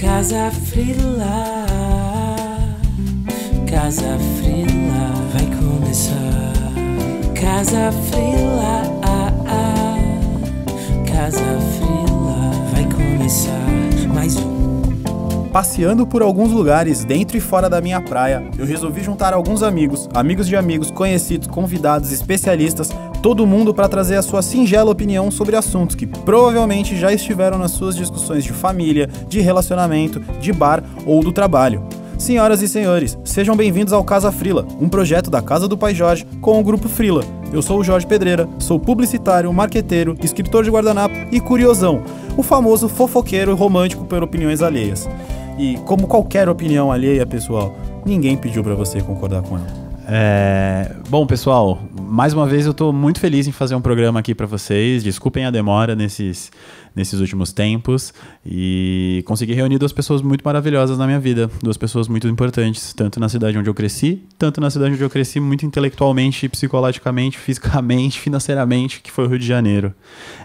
Casa Frila, Casa Frila vai começar. Casa Frila, ah, ah, Casa Frila vai começar. Mais um. Passeando por alguns lugares dentro e fora da minha praia, eu resolvi juntar alguns amigos, amigos de amigos, conhecidos, convidados, especialistas todo mundo para trazer a sua singela opinião sobre assuntos que provavelmente já estiveram nas suas discussões de família, de relacionamento, de bar ou do trabalho. Senhoras e senhores, sejam bem-vindos ao Casa Frila, um projeto da Casa do Pai Jorge com o grupo Frila. Eu sou o Jorge Pedreira, sou publicitário, marqueteiro, escritor de guardanapo e curiosão, o famoso fofoqueiro romântico por opiniões alheias. E como qualquer opinião alheia, pessoal, ninguém pediu para você concordar com ela. É... Bom, pessoal, mais uma vez eu estou muito feliz em fazer um programa aqui para vocês. Desculpem a demora nesses nesses últimos tempos e consegui reunir duas pessoas muito maravilhosas na minha vida, duas pessoas muito importantes, tanto na cidade onde eu cresci, tanto na cidade onde eu cresci muito intelectualmente, psicologicamente, fisicamente, financeiramente, que foi o Rio de Janeiro.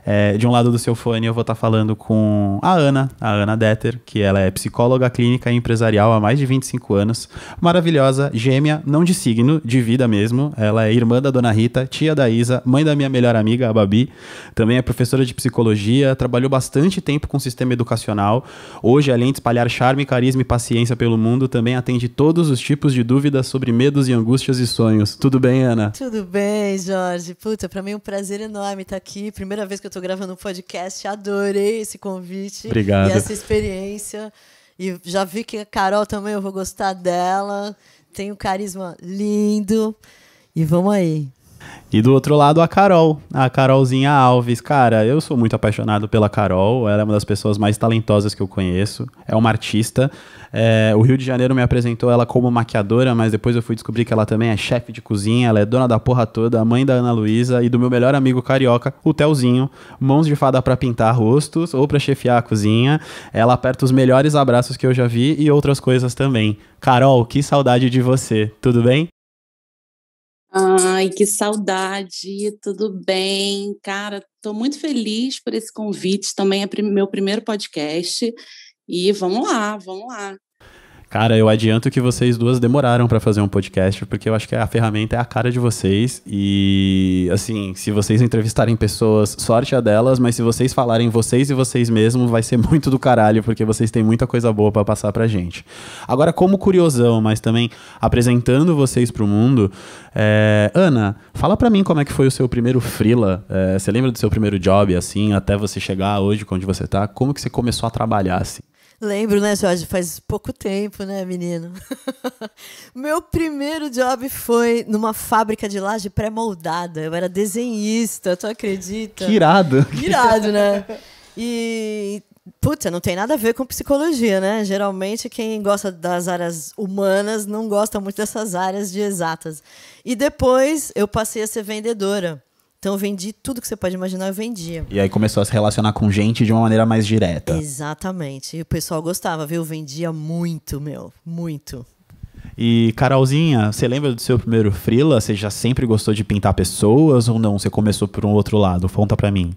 É, de um lado do seu fone eu vou estar falando com a Ana, a Ana Detter que ela é psicóloga clínica e empresarial há mais de 25 anos, maravilhosa, gêmea, não de signo, de vida mesmo, ela é irmã da Dona Rita, tia da Isa, mãe da minha melhor amiga, a Babi, também é professora de psicologia, trabalha trabalhou bastante tempo com o sistema educacional. Hoje, além de espalhar charme, carisma e paciência pelo mundo, também atende todos os tipos de dúvidas sobre medos e angústias e sonhos. Tudo bem, Ana? Tudo bem, Jorge. Puta, pra mim é um prazer enorme estar tá aqui. Primeira vez que eu tô gravando um podcast, adorei esse convite. Obrigado. E essa experiência. E já vi que a Carol também eu vou gostar dela. Tem um carisma lindo. E vamos aí. E do outro lado, a Carol, a Carolzinha Alves. Cara, eu sou muito apaixonado pela Carol, ela é uma das pessoas mais talentosas que eu conheço, é uma artista. É, o Rio de Janeiro me apresentou ela como maquiadora, mas depois eu fui descobrir que ela também é chefe de cozinha, ela é dona da porra toda, mãe da Ana Luísa e do meu melhor amigo carioca, o Telzinho. Mãos de fada para pintar rostos ou para chefiar a cozinha. Ela aperta os melhores abraços que eu já vi e outras coisas também. Carol, que saudade de você, tudo bem? Ai, que saudade, tudo bem? Cara, estou muito feliz por esse convite, também é meu primeiro podcast. E vamos lá, vamos lá. Cara, eu adianto que vocês duas demoraram para fazer um podcast, porque eu acho que a ferramenta é a cara de vocês. E, assim, se vocês entrevistarem pessoas, sorte a é delas, mas se vocês falarem vocês e vocês mesmos, vai ser muito do caralho, porque vocês têm muita coisa boa para passar pra gente. Agora, como curiosão, mas também apresentando vocês pro mundo, é... Ana, fala pra mim como é que foi o seu primeiro Freela. É, você lembra do seu primeiro job, assim, até você chegar hoje, onde você tá? Como que você começou a trabalhar, assim? Lembro, né, Jorge? Faz pouco tempo, né, menino? Meu primeiro job foi numa fábrica de laje pré-moldada. Eu era desenhista, tu acredita? Que irado. Que irado, né? E, puta, não tem nada a ver com psicologia, né? Geralmente quem gosta das áreas humanas não gosta muito dessas áreas de exatas. E depois eu passei a ser vendedora. Então eu vendi tudo que você pode imaginar, eu vendia. E aí começou a se relacionar com gente de uma maneira mais direta. Exatamente. E o pessoal gostava, viu? Eu vendia muito, meu. Muito. E Carolzinha, você lembra do seu primeiro frila? Você já sempre gostou de pintar pessoas ou não? Você começou por um outro lado? Conta para mim.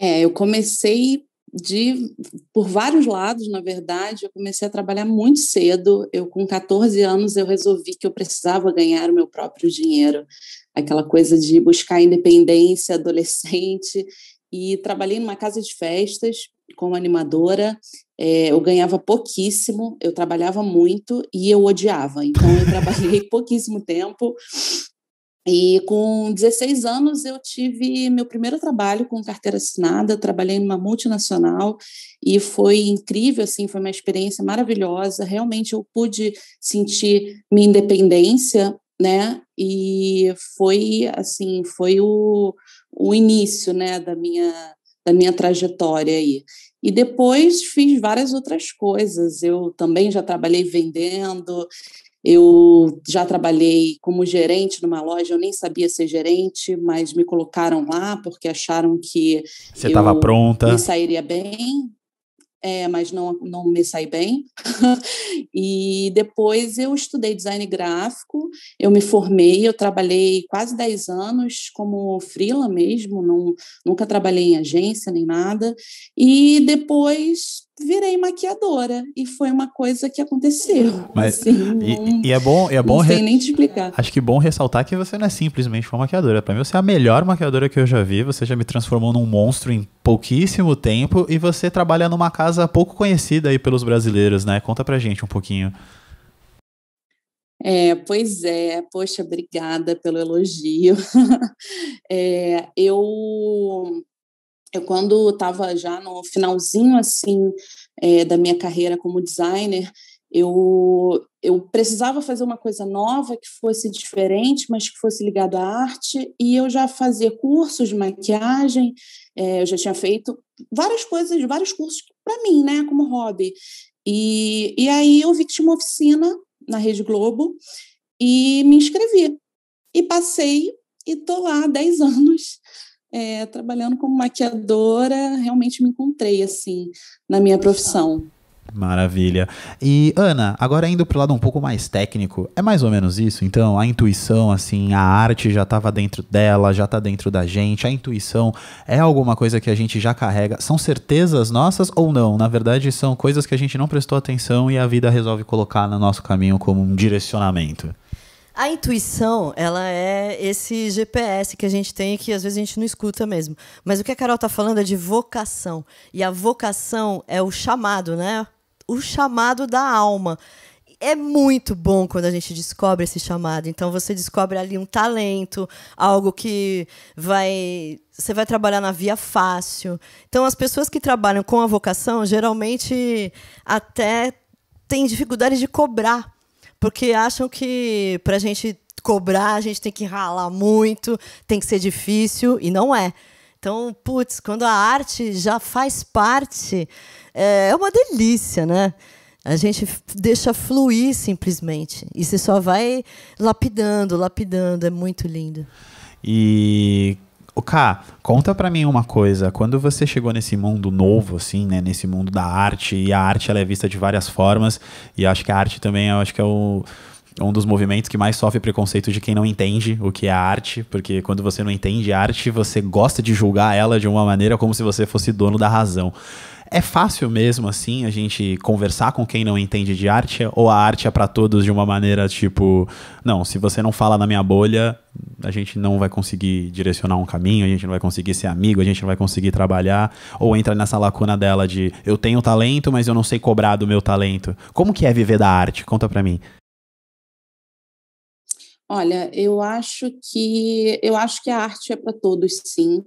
É, eu comecei de por vários lados, na verdade, eu comecei a trabalhar muito cedo. Eu com 14 anos eu resolvi que eu precisava ganhar o meu próprio dinheiro aquela coisa de buscar independência adolescente. E trabalhei numa casa de festas como animadora. É, eu ganhava pouquíssimo, eu trabalhava muito e eu odiava. Então, eu trabalhei pouquíssimo tempo. E com 16 anos eu tive meu primeiro trabalho com carteira assinada, trabalhei numa multinacional e foi incrível, assim, foi uma experiência maravilhosa. Realmente eu pude sentir minha independência, né? e foi assim, foi o, o início, né, da minha da minha trajetória aí. E depois fiz várias outras coisas. Eu também já trabalhei vendendo, eu já trabalhei como gerente numa loja, eu nem sabia ser gerente, mas me colocaram lá porque acharam que Você eu pronta. me sairia bem é, mas não, não me saí bem. e depois eu estudei design gráfico, eu me formei, eu trabalhei quase 10 anos como freela mesmo, não, nunca trabalhei em agência nem nada. E depois virei maquiadora e foi uma coisa que aconteceu. Mas assim, não, e, é bom, é bom re... nem te explicar. Acho que é bom ressaltar que você não é simplesmente uma maquiadora. Para mim você é a melhor maquiadora que eu já vi. Você já me transformou num monstro em pouquíssimo tempo e você trabalha numa casa pouco conhecida aí pelos brasileiros, né? Conta pra gente um pouquinho. É, pois é, poxa, obrigada pelo elogio. é, eu, eu quando estava já no finalzinho assim é, da minha carreira como designer, eu, eu precisava fazer uma coisa nova que fosse diferente, mas que fosse ligada à arte, e eu já fazia cursos de maquiagem é, eu já tinha feito várias coisas, vários cursos para mim, né, como hobby. E, e aí eu vi que tinha uma oficina na Rede Globo e me inscrevi. E passei e tô lá há 10 anos é, trabalhando como maquiadora, realmente me encontrei assim na minha profissão. Maravilha. E Ana, agora indo pro lado um pouco mais técnico, é mais ou menos isso? Então, a intuição, assim, a arte já estava dentro dela, já está dentro da gente, a intuição é alguma coisa que a gente já carrega. São certezas nossas ou não? Na verdade, são coisas que a gente não prestou atenção e a vida resolve colocar no nosso caminho como um direcionamento. A intuição, ela é esse GPS que a gente tem que às vezes a gente não escuta mesmo. Mas o que a Carol está falando é de vocação. E a vocação é o chamado, né? o chamado da alma. É muito bom quando a gente descobre esse chamado. Então você descobre ali um talento, algo que vai você vai trabalhar na via fácil. Então as pessoas que trabalham com a vocação geralmente até têm dificuldade de cobrar, porque acham que para a gente cobrar, a gente tem que ralar muito, tem que ser difícil, e não é. Então, putz, quando a arte já faz parte é, é uma delícia, né? A gente deixa fluir simplesmente. E você só vai lapidando, lapidando. É muito lindo. E o Ká, conta para mim uma coisa. Quando você chegou nesse mundo novo, assim, né? Nesse mundo da arte, e a arte ela é vista de várias formas. E acho que a arte também, eu acho que é o é um dos movimentos que mais sofre preconceito de quem não entende o que é arte, porque quando você não entende arte, você gosta de julgar ela de uma maneira como se você fosse dono da razão é fácil mesmo, assim, a gente conversar com quem não entende de arte? Ou a arte é para todos de uma maneira tipo, não, se você não fala na minha bolha, a gente não vai conseguir direcionar um caminho, a gente não vai conseguir ser amigo, a gente não vai conseguir trabalhar? Ou entra nessa lacuna dela de, eu tenho talento, mas eu não sei cobrar do meu talento? Como que é viver da arte? Conta para mim. Olha, eu acho que eu acho que a arte é para todos, sim.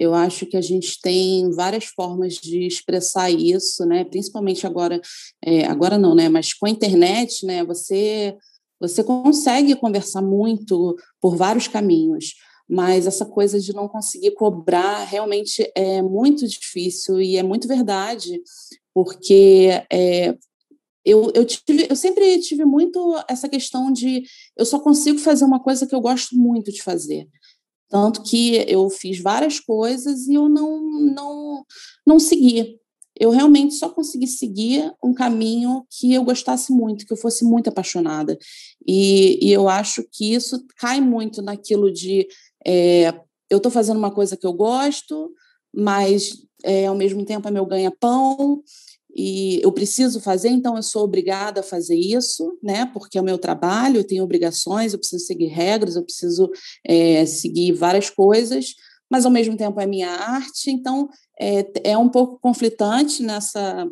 Eu acho que a gente tem várias formas de expressar isso, né? Principalmente agora, é, agora não, né? Mas com a internet, né? Você você consegue conversar muito por vários caminhos, mas essa coisa de não conseguir cobrar realmente é muito difícil e é muito verdade, porque é, eu, eu, tive, eu sempre tive muito essa questão de eu só consigo fazer uma coisa que eu gosto muito de fazer. Tanto que eu fiz várias coisas e eu não, não, não segui. Eu realmente só consegui seguir um caminho que eu gostasse muito, que eu fosse muito apaixonada. E, e eu acho que isso cai muito naquilo de é, eu estou fazendo uma coisa que eu gosto, mas é, ao mesmo tempo é meu ganha-pão, e eu preciso fazer, então eu sou obrigada a fazer isso, né? Porque é o meu trabalho, eu tenho obrigações, eu preciso seguir regras, eu preciso é, seguir várias coisas, mas ao mesmo tempo é minha arte, então é, é um pouco conflitante nessa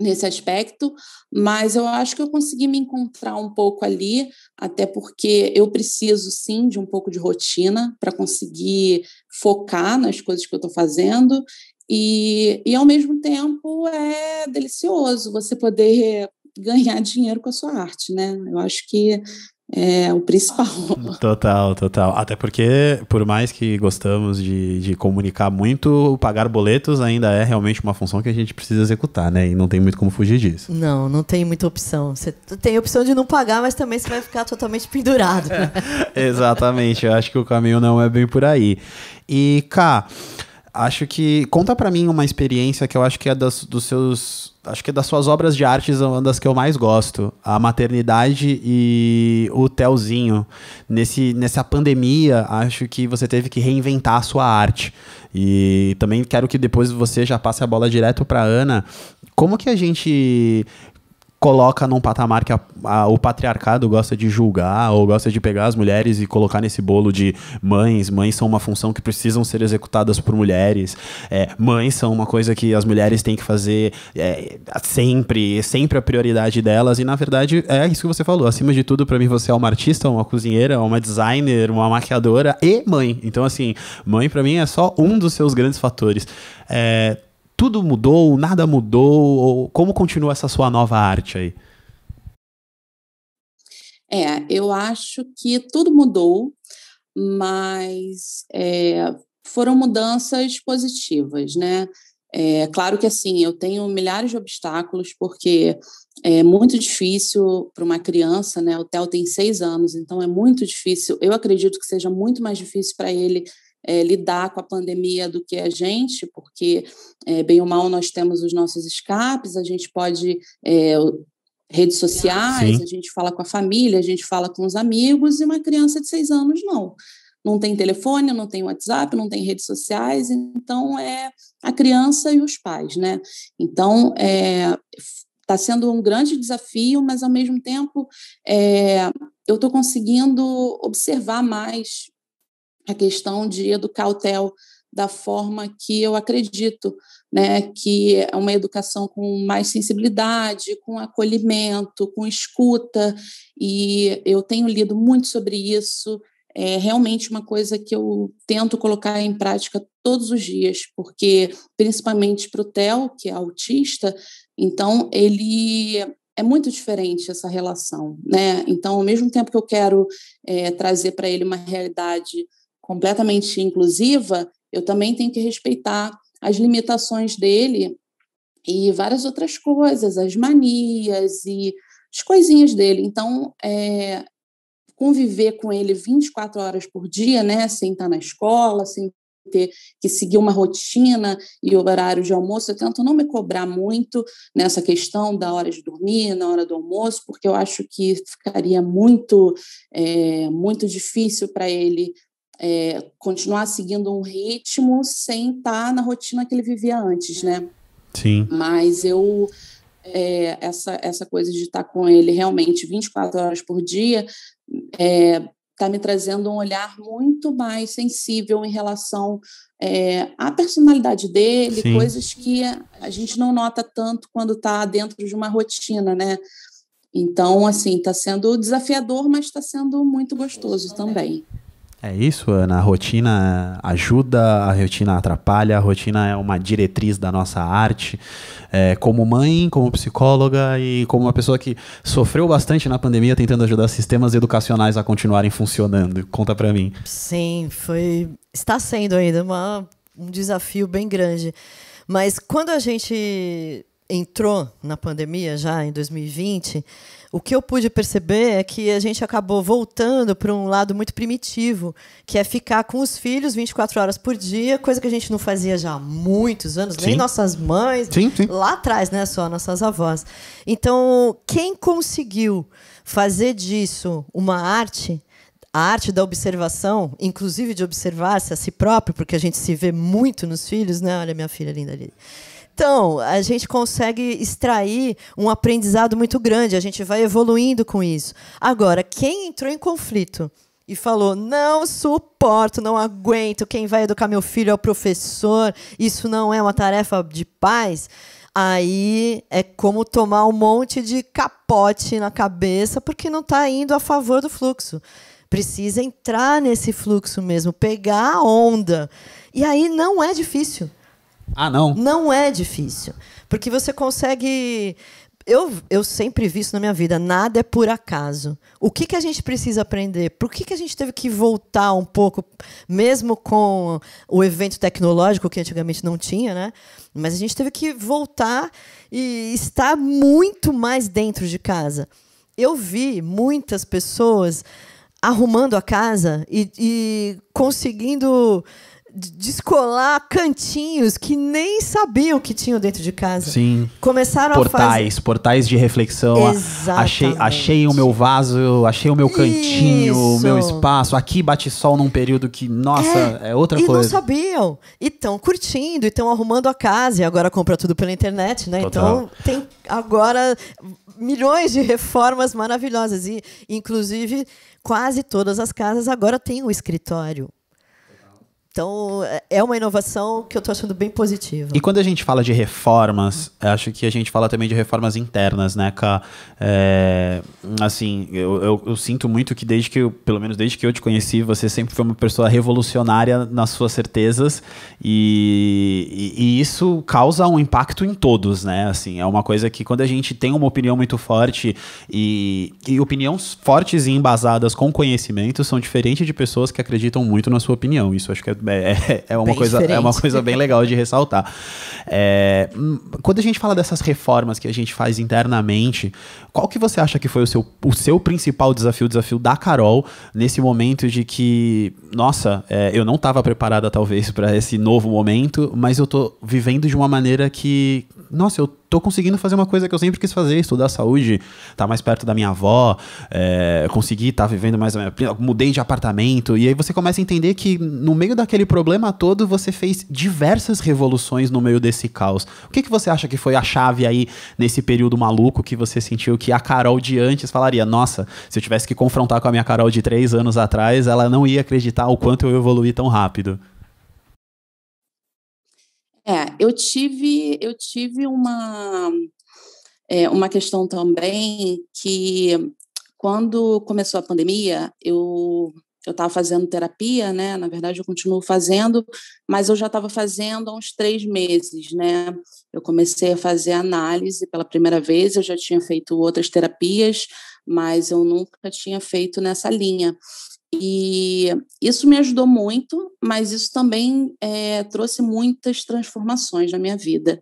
nesse aspecto, mas eu acho que eu consegui me encontrar um pouco ali, até porque eu preciso sim de um pouco de rotina para conseguir focar nas coisas que eu estou fazendo e, e ao mesmo tempo é delicioso você poder ganhar dinheiro com a sua arte, né? Eu acho que é o principal. Total, total. Até porque, por mais que gostamos de, de, comunicar muito, pagar boletos ainda é realmente uma função que a gente precisa executar, né? E não tem muito como fugir disso. Não, não tem muita opção. Você tem opção de não pagar, mas também você vai ficar totalmente pendurado. Né? Exatamente. Eu acho que o caminho não é bem por aí. E, cá. Cá Acho que conta para mim uma experiência que eu acho que é das, dos seus, acho que é das suas obras de artes uma das que eu mais gosto, a maternidade e o Telzinho. Nesse nessa pandemia, acho que você teve que reinventar a sua arte. E também quero que depois você já passe a bola direto para Ana. Como que a gente coloca num patamar que a, a, o patriarcado gosta de julgar ou gosta de pegar as mulheres e colocar nesse bolo de mães. Mães são uma função que precisam ser executadas por mulheres. É, mães são uma coisa que as mulheres têm que fazer é, sempre, sempre a prioridade delas. E na verdade é isso que você falou. Acima de tudo, para mim você é uma artista, uma cozinheira, uma designer, uma maquiadora e mãe. Então assim, mãe para mim é só um dos seus grandes fatores. É, tudo mudou, nada mudou? como continua essa sua nova arte aí? É, eu acho que tudo mudou, mas é, foram mudanças positivas, né? É claro que assim, eu tenho milhares de obstáculos, porque é muito difícil para uma criança, né? O Theo tem seis anos, então é muito difícil. Eu acredito que seja muito mais difícil para ele é, lidar com a pandemia do que a gente, porque, é, bem ou mal, nós temos os nossos escapes, a gente pode. É, redes sociais, Sim. a gente fala com a família, a gente fala com os amigos, e uma criança de seis anos não. Não tem telefone, não tem WhatsApp, não tem redes sociais, então é a criança e os pais, né? Então, está é, sendo um grande desafio, mas ao mesmo tempo é, eu estou conseguindo observar mais a questão de educar o TEL da forma que eu acredito, né, que é uma educação com mais sensibilidade, com acolhimento, com escuta, e eu tenho lido muito sobre isso, é realmente uma coisa que eu tento colocar em prática todos os dias, porque principalmente para o Theo, que é autista, então ele é muito diferente essa relação, né? Então, ao mesmo tempo que eu quero é, trazer para ele uma realidade completamente inclusiva, eu também tenho que respeitar as limitações dele e várias outras coisas, as manias e as coisinhas dele. Então, é, conviver com ele 24 horas por dia, né, sem estar na escola, sem ter que seguir uma rotina e horário de almoço, eu tento não me cobrar muito nessa questão da hora de dormir, na hora do almoço, porque eu acho que ficaria muito, é, muito difícil para ele é, continuar seguindo um ritmo sem estar na rotina que ele vivia antes, né? Sim. Mas eu é, essa, essa coisa de estar com ele realmente 24 horas por dia está é, me trazendo um olhar muito mais sensível em relação é, à personalidade dele, Sim. coisas que a gente não nota tanto quando está dentro de uma rotina, né? Então, assim, está sendo desafiador, mas está sendo muito gostoso também. É isso, Ana. A rotina ajuda, a rotina atrapalha, a rotina é uma diretriz da nossa arte. É, como mãe, como psicóloga e como uma pessoa que sofreu bastante na pandemia tentando ajudar sistemas educacionais a continuarem funcionando. Conta pra mim. Sim, foi. Está sendo ainda uma, um desafio bem grande. Mas quando a gente entrou na pandemia já em 2020, o que eu pude perceber é que a gente acabou voltando para um lado muito primitivo, que é ficar com os filhos 24 horas por dia, coisa que a gente não fazia já há muitos anos, sim. nem nossas mães, sim, sim. lá atrás, né, só nossas avós. Então, quem conseguiu fazer disso uma arte, a arte da observação, inclusive de observar-se a si próprio, porque a gente se vê muito nos filhos, né? Olha minha filha linda ali. Então, a gente consegue extrair um aprendizado muito grande, a gente vai evoluindo com isso. Agora, quem entrou em conflito e falou: não suporto, não aguento, quem vai educar meu filho é o professor, isso não é uma tarefa de paz. Aí é como tomar um monte de capote na cabeça porque não está indo a favor do fluxo precisa entrar nesse fluxo mesmo, pegar a onda. E aí não é difícil. Ah, não? Não é difícil. Porque você consegue. Eu, eu sempre vi isso na minha vida, nada é por acaso. O que, que a gente precisa aprender? Por que, que a gente teve que voltar um pouco, mesmo com o evento tecnológico que antigamente não tinha, né? Mas a gente teve que voltar e estar muito mais dentro de casa. Eu vi muitas pessoas arrumando a casa e, e conseguindo descolar cantinhos que nem sabiam que tinham dentro de casa. Sim. Começaram portais, a fazer... portais de reflexão. Exatamente. Achei, achei o meu vaso, achei o meu cantinho, o meu espaço. Aqui bate sol num período que, nossa, é, é outra e coisa. E não sabiam. E estão curtindo, estão arrumando a casa, e agora compra tudo pela internet, né? Então, Total. Então tem agora milhões de reformas maravilhosas. E, inclusive, quase todas as casas agora têm um escritório então, é, é uma inovação que eu estou achando bem positiva. E quando a gente fala de reformas, acho que a gente fala também de reformas internas, né, Ká? É, assim, eu, eu, eu, sinto muito que desde que, eu, pelo menos desde que eu te conheci, você sempre foi uma pessoa revolucionária nas suas certezas e, e, e isso causa um impacto em todos, né? Assim, é uma coisa que quando a gente tem uma opinião muito forte e, e opiniões fortes e embasadas com conhecimento são diferentes de pessoas que acreditam muito na sua opinião. Isso acho que é é, é, é uma, bem coisa, diferente. é uma coisa bem legal de ressaltar. É, hum, quando a gente fala dessas reformas que a gente faz internamente, qual que você acha que foi o seu, o seu principal desafio, o desafio da Carol, nesse momento de que, nossa, é, eu não estava preparada talvez para esse novo momento, mas eu estou vivendo de uma maneira que, nossa, eu tô conseguindo fazer uma coisa que eu sempre quis fazer, estudar saúde, tá mais perto da minha avó, é, conseguir estar tá vivendo mais mudei de apartamento. E aí você começa a entender que no meio daquele problema todo, você fez diversas revoluções no meio desse caos. O que, que você acha que foi a chave aí nesse período maluco que você sentiu que a Carol de antes falaria, nossa, se eu tivesse que confrontar com a minha Carol de três anos atrás, ela não ia acreditar o quanto eu evoluí tão rápido? É, eu tive, eu tive uma, é, uma questão também que quando começou a pandemia, eu eu estava fazendo terapia, né? Na verdade, eu continuo fazendo, mas eu já estava fazendo há uns três meses, né? Eu comecei a fazer análise pela primeira vez, eu já tinha feito outras terapias, mas eu nunca tinha feito nessa linha. E isso me ajudou muito, mas isso também é, trouxe muitas transformações na minha vida.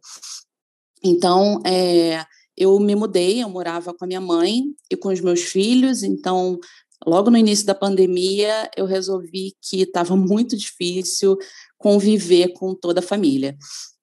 Então, é, eu me mudei, eu morava com a minha mãe e com os meus filhos, então, logo no início da pandemia, eu resolvi que estava muito difícil conviver com toda a família.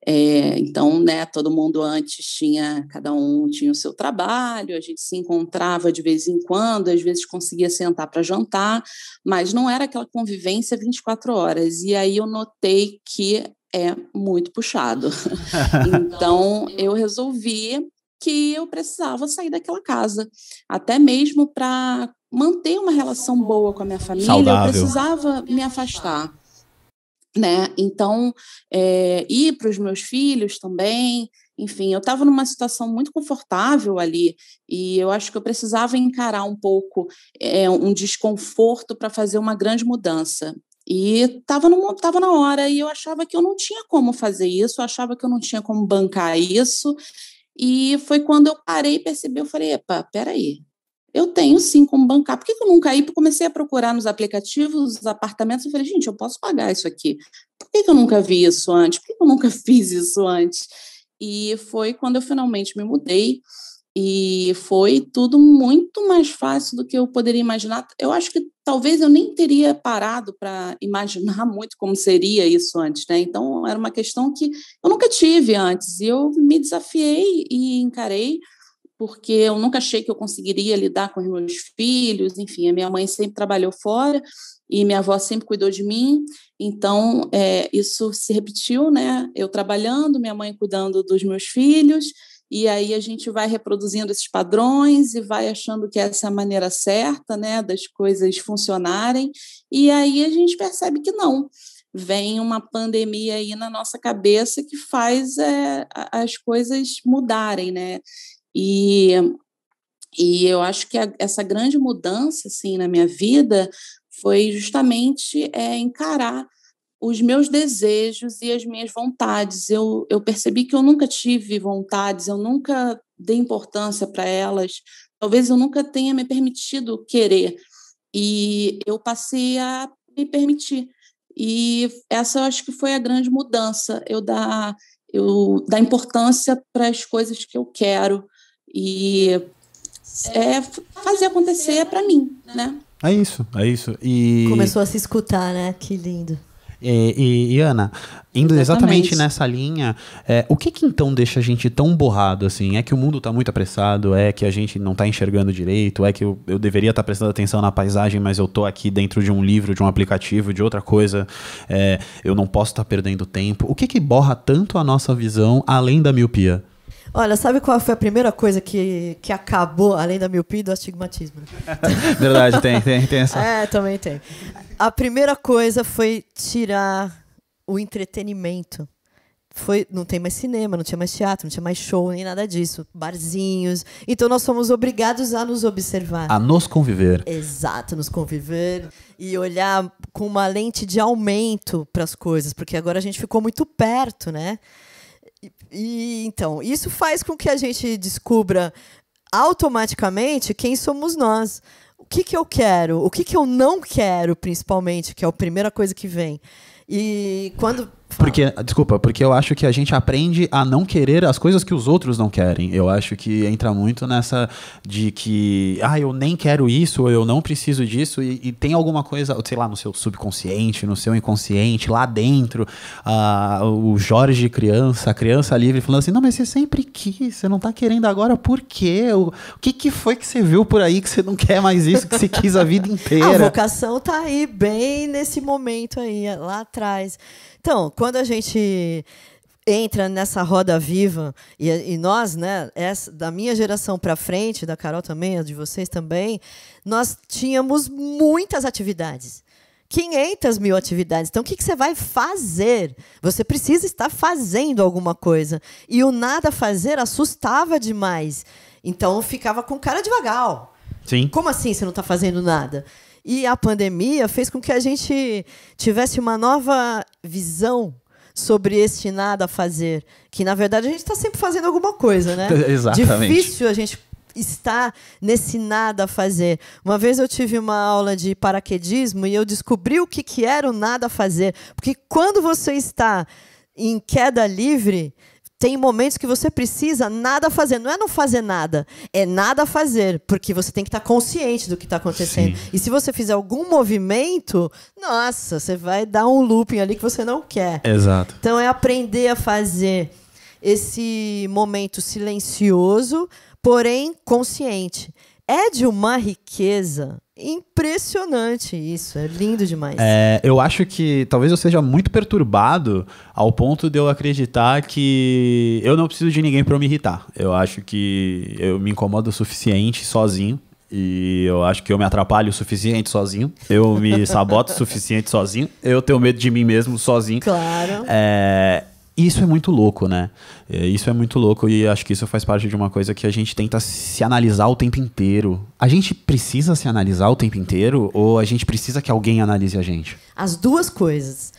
É, então, né, todo mundo antes tinha, cada um tinha o seu trabalho, a gente se encontrava de vez em quando, às vezes conseguia sentar para jantar, mas não era aquela convivência 24 horas. E aí eu notei que é muito puxado. então, eu resolvi que eu precisava sair daquela casa, até mesmo para manter uma relação boa com a minha família, Saudável. eu precisava me afastar né? Então, é, eh, e para os meus filhos também, enfim, eu estava numa situação muito confortável ali e eu acho que eu precisava encarar um pouco é, um desconforto para fazer uma grande mudança. E estava tava na hora e eu achava que eu não tinha como fazer isso, eu achava que eu não tinha como bancar isso. E foi quando eu parei e percebi, eu falei, epa, peraí, eu tenho sim como bancar. Por que, que eu nunca ia? Comecei a procurar nos aplicativos, nos apartamentos, eu falei, gente, eu posso pagar isso aqui. Por que, que eu nunca vi isso antes? Por que, que eu nunca fiz isso antes? E foi quando eu finalmente me mudei. E foi tudo muito mais fácil do que eu poderia imaginar. Eu acho que talvez eu nem teria parado para imaginar muito como seria isso antes, né? Então era uma questão que eu nunca tive antes. E eu me desafiei e encarei porque eu nunca achei que eu conseguiria lidar com os meus filhos, enfim, a minha mãe sempre trabalhou fora e minha avó sempre cuidou de mim, então é, isso se repetiu, né? Eu trabalhando, minha mãe cuidando dos meus filhos, e aí a gente vai reproduzindo esses padrões e vai achando que essa é a maneira certa, né, das coisas funcionarem, e aí a gente percebe que não. Vem uma pandemia aí na nossa cabeça que faz é, as coisas mudarem, né? E, e eu acho que a, essa grande mudança assim, na minha vida foi justamente é, encarar os meus desejos e as minhas vontades. Eu, eu percebi que eu nunca tive vontades, eu nunca dei importância para elas, talvez eu nunca tenha me permitido querer. E eu passei a me permitir. E essa eu acho que foi a grande mudança, eu dar, eu dar importância para as coisas que eu quero e é, fazer acontecer para mim, né? É isso, é isso. E... Começou a se escutar, né? Que lindo. E, e, e, Ana, indo exatamente, exatamente nessa linha, é, o que que então deixa a gente tão borrado assim? É que o mundo está muito apressado? É que a gente não está enxergando direito? É que eu, eu deveria estar tá prestando atenção na paisagem, mas eu estou aqui dentro de um livro, de um aplicativo, de outra coisa? É, eu não posso estar tá perdendo tempo? O que que borra tanto a nossa visão além da miopia? Olha, sabe qual foi a primeira coisa que, que acabou, além da miopia e do astigmatismo? Verdade, tem, tem, tem essa. É, também tem. A primeira coisa foi tirar o entretenimento. Foi, não tem mais cinema, não tinha mais teatro, não tinha mais show, nem nada disso. Barzinhos. Então nós fomos obrigados a nos observar. A nos conviver. Exato, nos conviver. E olhar com uma lente de aumento para as coisas, porque agora a gente ficou muito perto, né? E então, isso faz com que a gente descubra automaticamente quem somos nós. O que, que eu quero, o que, que eu não quero, principalmente, que é a primeira coisa que vem. E quando porque, desculpa, porque eu acho que a gente aprende a não querer as coisas que os outros não querem. Eu acho que entra muito nessa de que, ah, eu nem quero isso, eu não preciso disso, e, e tem alguma coisa, sei lá, no seu subconsciente, no seu inconsciente, lá dentro, uh, o Jorge criança, a criança livre, falando assim, não, mas você sempre quis, você não tá querendo agora, por quê? O, o que, que foi que você viu por aí que você não quer mais isso, que você quis a vida inteira? a vocação tá aí, bem nesse momento aí, lá atrás. Então, quando a gente entra nessa roda viva e, e nós, né, essa, da minha geração para frente, da Carol também, a de vocês também, nós tínhamos muitas atividades. 500 mil atividades. Então, o que, que, você vai fazer? Você precisa estar fazendo alguma coisa. E o nada fazer assustava demais. Então, ficava com cara de vagal. Sim. Como assim você não está fazendo nada? E a pandemia fez com que a gente tivesse uma nova visão sobre este nada a fazer, que na verdade a gente está sempre fazendo alguma coisa, né? Exatamente. Difícil a gente estar nesse nada a fazer. Uma vez eu tive uma aula de paraquedismo e eu descobri o que, que era o nada a fazer, porque quando você está em queda livre, tem momentos que você precisa nada fazer. Não é não fazer nada, é nada fazer, porque você tem que estar tá consciente do que está acontecendo. Sim. E se você fizer algum movimento, nossa, você vai dar um looping ali que você não quer. Exato. Então é aprender a fazer esse momento silencioso, porém consciente. É de uma riqueza impressionante isso, é lindo demais. É, eu acho que talvez eu seja muito perturbado ao ponto de eu acreditar que eu não preciso de ninguém para me irritar. Eu acho que eu me incomodo o suficiente sozinho e eu acho que eu me atrapalho o suficiente sozinho. Eu me saboto o suficiente sozinho. Eu tenho medo de mim mesmo sozinho. Claro. É, isso é muito louco, né? É, isso é muito louco e acho que isso faz parte de uma coisa que a gente tenta se analisar o tempo inteiro. A gente precisa se analisar o tempo inteiro ou a gente precisa que alguém analise a gente? As duas coisas.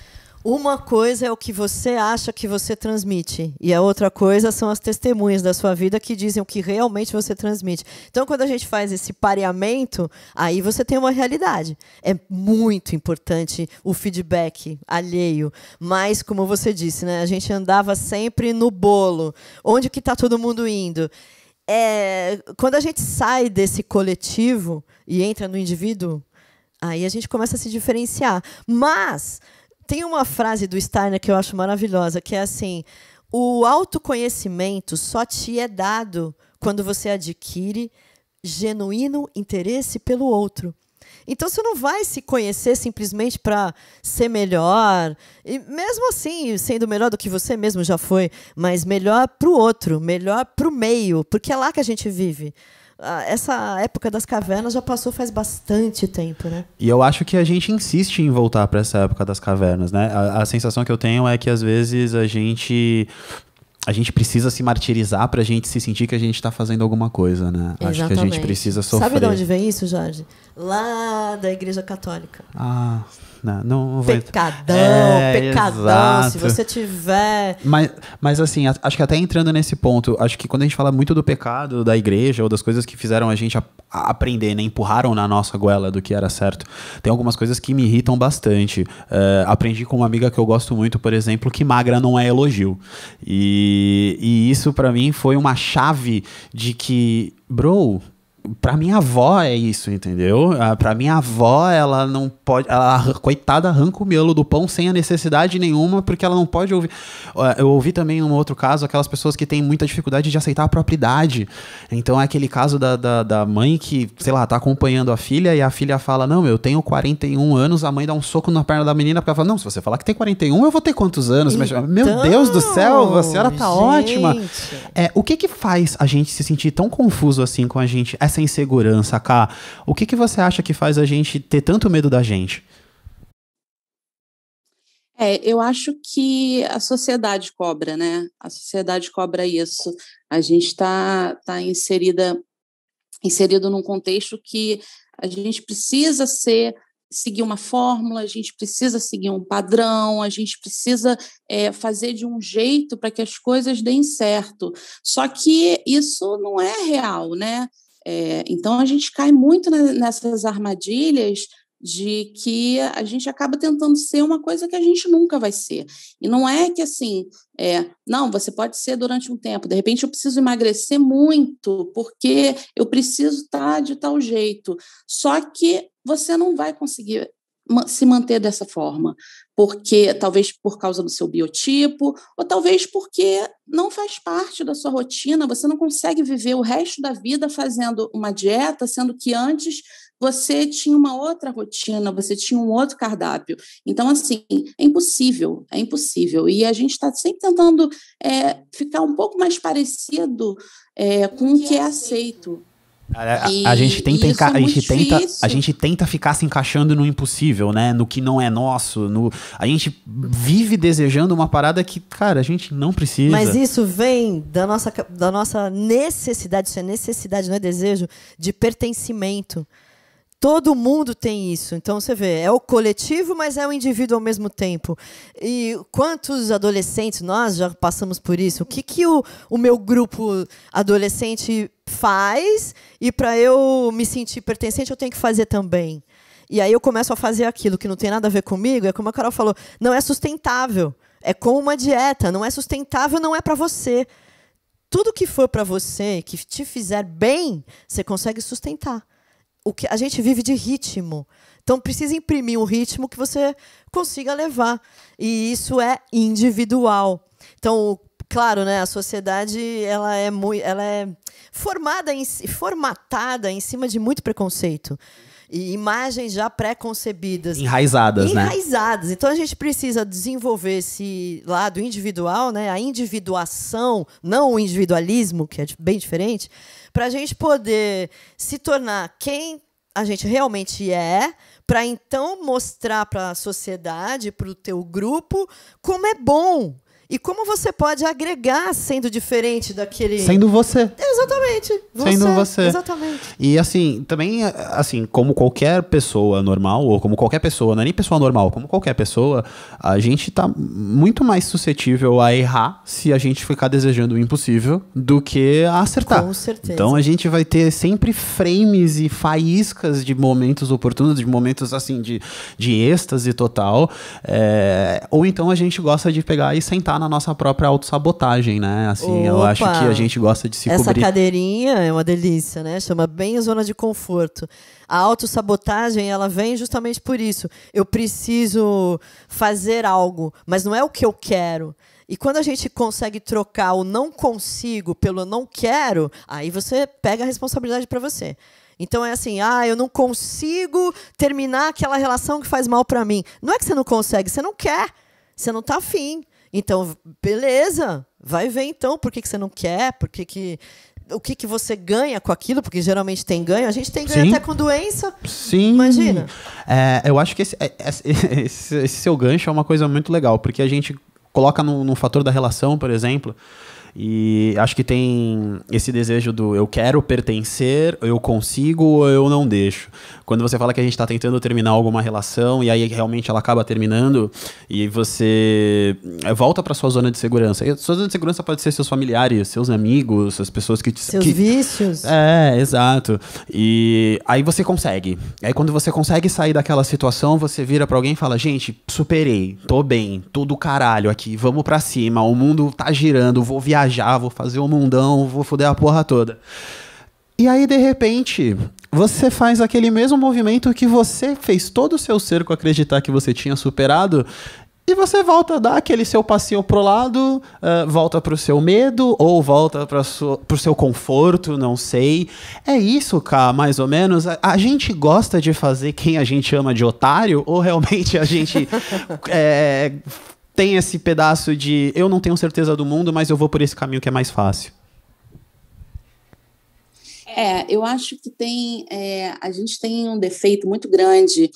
Uma coisa é o que você acha que você transmite, e a outra coisa são as testemunhas da sua vida que dizem o que realmente você transmite. Então, quando a gente faz esse pareamento, aí você tem uma realidade. É muito importante o feedback alheio, mas, como você disse, né, a gente andava sempre no bolo. Onde que está todo mundo indo? É, quando a gente sai desse coletivo e entra no indivíduo, aí a gente começa a se diferenciar. Mas tem uma frase do Steiner que eu acho maravilhosa, que é assim: o autoconhecimento só te é dado quando você adquire genuíno interesse pelo outro. Então você não vai se conhecer simplesmente para ser melhor. E mesmo assim, sendo melhor do que você mesmo já foi, mas melhor para o outro, melhor para o meio, porque é lá que a gente vive ah, essa época das cavernas já passou faz bastante tempo, né? E eu acho que a gente insiste em voltar para essa época das cavernas, né? A, a, sensação que eu tenho é que às vezes a gente a gente precisa se martirizar para a gente se sentir que a gente está fazendo alguma coisa, né? Exatamente. Acho que a gente precisa sofrer. Sabe de onde vem isso, Jorge? Lá da Igreja Católica. Ah. Não, não Pecadão, é, pecadão. Exato. Se você tiver. Mas, mas assim, acho que até entrando nesse ponto, acho que quando a gente fala muito do pecado da igreja ou das coisas que fizeram a gente a, a aprender, né? Empurraram na nossa goela do que era certo, tem algumas coisas que me irritam bastante. Eh, aprendi com uma amiga que eu gosto muito, por exemplo, que magra não é elogio. E, e isso para mim foi uma chave de que, bro, Pra minha avó é isso, entendeu? Ah, pra minha avó, ela não pode. Ela, coitada, arranca o miolo do pão sem a necessidade nenhuma, porque ela não pode ouvir. Ah, eu ouvi também, um outro caso, aquelas pessoas que têm muita dificuldade de aceitar a própria idade. Então é aquele caso da, da, da mãe que, sei lá, tá acompanhando a filha e a filha fala: Não, eu tenho 41 anos. A mãe dá um soco na perna da menina, porque ela fala: Não, se você falar que tem 41, eu vou ter quantos anos? Então, Meu Deus do céu, a senhora tá gente. ótima. É, o que que faz a gente se sentir tão confuso assim com a gente? Essa é essa insegurança, Ká? O que, que você acha que faz a gente ter tanto medo da gente? É, eu acho que a sociedade cobra, né? A sociedade cobra isso. A gente está tá inserida inserido num contexto que a gente precisa ser seguir uma fórmula, a gente precisa seguir um padrão, a gente precisa é, fazer de um jeito para que as coisas deem certo. Só que isso não é real, né? É, então a gente cai muito nessas armadilhas de que a gente acaba tentando ser uma coisa que a gente nunca vai ser. E não é que assim, é, não, você pode ser durante um tempo, de repente eu preciso emagrecer muito, porque eu preciso estar tá de tal jeito. Só que você não vai conseguir se manter dessa forma, porque talvez por causa do seu biotipo, ou talvez porque não faz parte da sua rotina, você não consegue viver o resto da vida fazendo uma dieta, sendo que antes você tinha uma outra rotina, você tinha um outro cardápio. Então, assim, é impossível, é impossível. E a gente está sempre tentando é, ficar um pouco mais parecido é, com o que é aceito. A, a, a, gente tenta, enca... é a, gente tenta a gente tenta ficar se encaixando no impossível, né? No que não é nosso. No... A gente vive desejando uma parada que, cara, a gente não precisa. Mas isso vem da nossa, da nossa necessidade, isso é necessidade, não é desejo, de pertencimento. Todo mundo tem isso. Então você vê, é o coletivo, mas é o indivíduo ao mesmo tempo. E quantos adolescentes, nós já passamos por isso? O que, que o, o meu grupo adolescente faz e para eu me sentir pertencente eu tenho que fazer também. E aí eu começo a fazer aquilo que não tem nada a ver comigo, é como a Carol falou, não é sustentável. É como uma dieta, não é sustentável, não é para você. Tudo que for para você, que te fizer bem, você consegue sustentar. O que a gente vive de ritmo. Então precisa imprimir um ritmo que você consiga levar. E isso é individual. Então, claro, né, a sociedade ela é muito, ela é formada em, formatada em cima de muito preconceito. E imagens já pré-concebidas. Enraizadas, enraizadas, né? Enraizadas. Então a gente precisa desenvolver esse lado individual, né? a individuação, não o individualismo, que é bem diferente, para a gente poder se tornar quem a gente realmente é, para então mostrar para a sociedade, para o teu grupo, como é bom e como você pode agregar sendo diferente daquele. Sendo você. Exatamente. Você, sendo você. Exatamente. E assim, também, assim, como qualquer pessoa normal, ou como qualquer pessoa, não é nem pessoa normal, como qualquer pessoa, a gente tá muito mais suscetível a errar se a gente ficar desejando o impossível do que a acertar. Com certeza. Então a gente vai ter sempre frames e faíscas de momentos oportunos, de momentos assim, de, de êxtase total. É, ou então a gente gosta de pegar e sentar acreditar na nossa própria autossabotagem, né? Assim, Opa, eu acho que a gente gosta de se essa cobrir. Essa cadeirinha é uma delícia, né? Chama bem zona de conforto. A autossabotagem, ela vem justamente por isso. Eu preciso fazer algo, mas não é o que eu quero. E quando a gente consegue trocar o não consigo pelo não quero, aí você pega a responsabilidade para você. Então é assim, ah, eu não consigo terminar aquela relação que faz mal para mim. Não é que você não consegue, você não quer, você não tá afim. Então, beleza, vai ver então por que, que você não quer, por que, que o que, que você ganha com aquilo, porque geralmente tem ganho. A gente tem ganho Sim. até com doença. Sim. Imagina. É, eu acho que esse, é, é, esse, esse, seu gancho é uma coisa muito legal, porque a gente coloca no, no fator da relação, por exemplo. E acho que tem esse desejo do eu quero pertencer, eu consigo ou eu não deixo. Quando você fala que a gente está tentando terminar alguma relação e aí realmente ela acaba terminando e você eh, volta para sua zona de segurança. E a sua zona de segurança pode ser seus familiares, seus amigos, as pessoas que te seus que... vícios. É, exato. E aí você consegue. Aí quando você consegue sair daquela situação, você vira para alguém e fala: "Gente, superei, tô bem, tudo caralho aqui, vamos para cima, o mundo tá girando, vou viajar viajar, vou fazer o um mundão, vou foder a porra toda. E aí, de repente, você faz aquele mesmo movimento que você fez todo o seu cerco acreditar que você tinha superado. E você volta a dar aquele seu passinho pro lado, uh, volta pro seu medo, ou volta pra sua, pro seu conforto, não sei. É isso, cara. mais ou menos. A, a, gente gosta de fazer quem a gente ama de otário, ou realmente a gente é, tem esse pedaço de eu não tenho certeza do mundo, mas eu vou por esse caminho que é mais fácil? É, eu acho que tem. É, a gente tem um defeito muito grande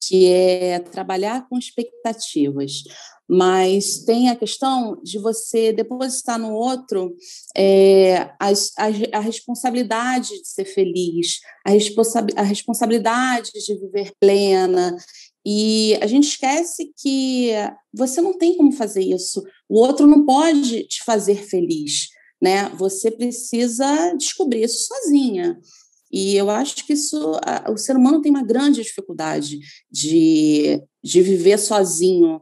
que é trabalhar com expectativas. Mas tem a questão de você depositar no outro é, a, a, a, responsabilidade de ser feliz, a, responsa a responsabilidade de viver plena, e a gente esquece que você não tem como fazer isso. O outro não pode te fazer feliz, né? Você precisa descobrir isso sozinha. E eu acho que isso, o ser humano tem uma grande dificuldade de, de viver sozinho,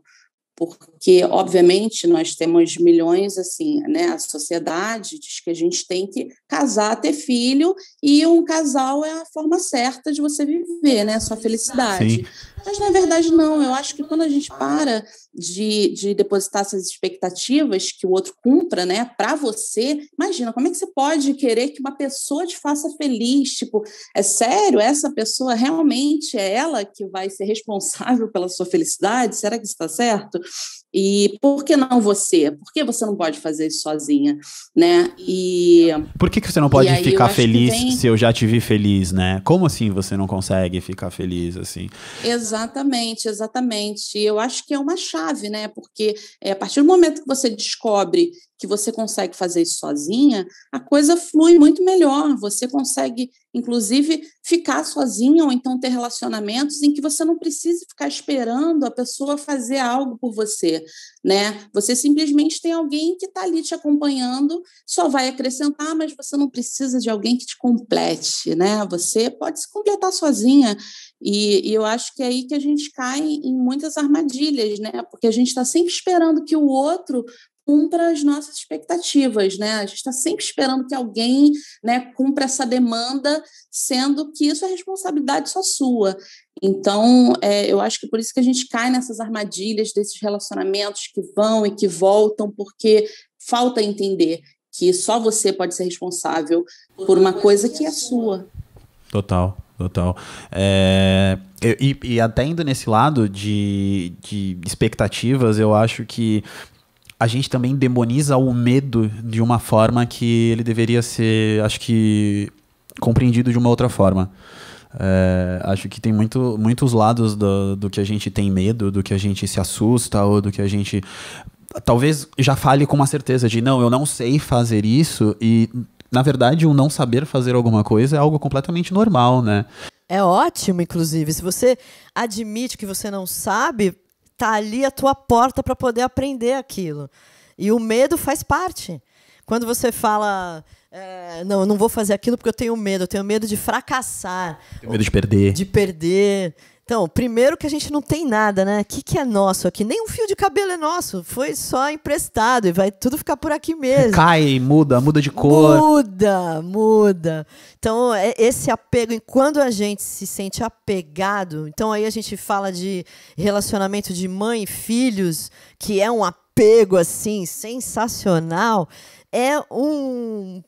porque porque obviamente nós temos milhões assim, né? A sociedade diz que a gente tem que casar, ter filho e um casal é a forma certa de você viver, né? A sua felicidade. Sim. Mas na verdade não. Eu acho que quando a gente para de, de depositar essas expectativas que o outro cumpra, né? Para você, imagina como é que você pode querer que uma pessoa te faça feliz? Tipo, é sério? Essa pessoa realmente é ela que vai ser responsável pela sua felicidade? Será que está certo? E por que não você? Por que você não pode fazer isso sozinha, né? E Por que, que você não pode ficar feliz se eu já te vi feliz, né? Como assim você não consegue ficar feliz assim? Exatamente, exatamente. Eu acho que é uma chave, né? Porque é, a partir do momento que você descobre que você consegue fazer isso sozinha, a coisa flui muito melhor. Você consegue, inclusive, ficar sozinha ou então ter relacionamentos em que você não precisa ficar esperando a pessoa fazer algo por você, né? Você simplesmente tem alguém que está ali te acompanhando, só vai acrescentar, mas você não precisa de alguém que te complete, né? Você pode se completar sozinha. E, e eu acho que é aí que a gente cai em muitas armadilhas, né? Porque a gente está sempre esperando que o outro cumpra as nossas expectativas, né? A gente está sempre esperando que alguém, né, cumpra essa demanda, sendo que isso é responsabilidade só sua. Então, é, eu acho que por isso que a gente cai nessas armadilhas desses relacionamentos que vão e que voltam, porque falta entender que só você pode ser responsável por uma coisa que é sua. Total, total. É, e, e, até indo nesse lado de, de expectativas, eu acho que a gente também demoniza o medo de uma forma que ele deveria ser, acho que, compreendido de uma outra forma. É, acho que tem muito, muitos lados do, do que a gente tem medo, do que a gente se assusta ou do que a gente talvez já fale com uma certeza de não, eu não sei fazer isso e na verdade o não saber fazer alguma coisa é algo completamente normal, né? É ótimo, inclusive. Se você admite que você não sabe, tá ali a tua porta para poder aprender aquilo. E o medo faz parte. Quando você fala, é, não, eu não vou fazer aquilo porque eu tenho medo, eu tenho medo de fracassar. Tenho medo de perder. De perder. Então, primeiro que a gente não tem nada, né? O que, que é nosso aqui? Nem um fio de cabelo é nosso. Foi só emprestado e vai tudo ficar por aqui mesmo. Cai, muda, muda de cor. Muda, muda. Então, é esse apego, quando a gente se sente apegado, então aí a gente fala de relacionamento de mãe e filhos, que é um apego, assim, sensacional. É um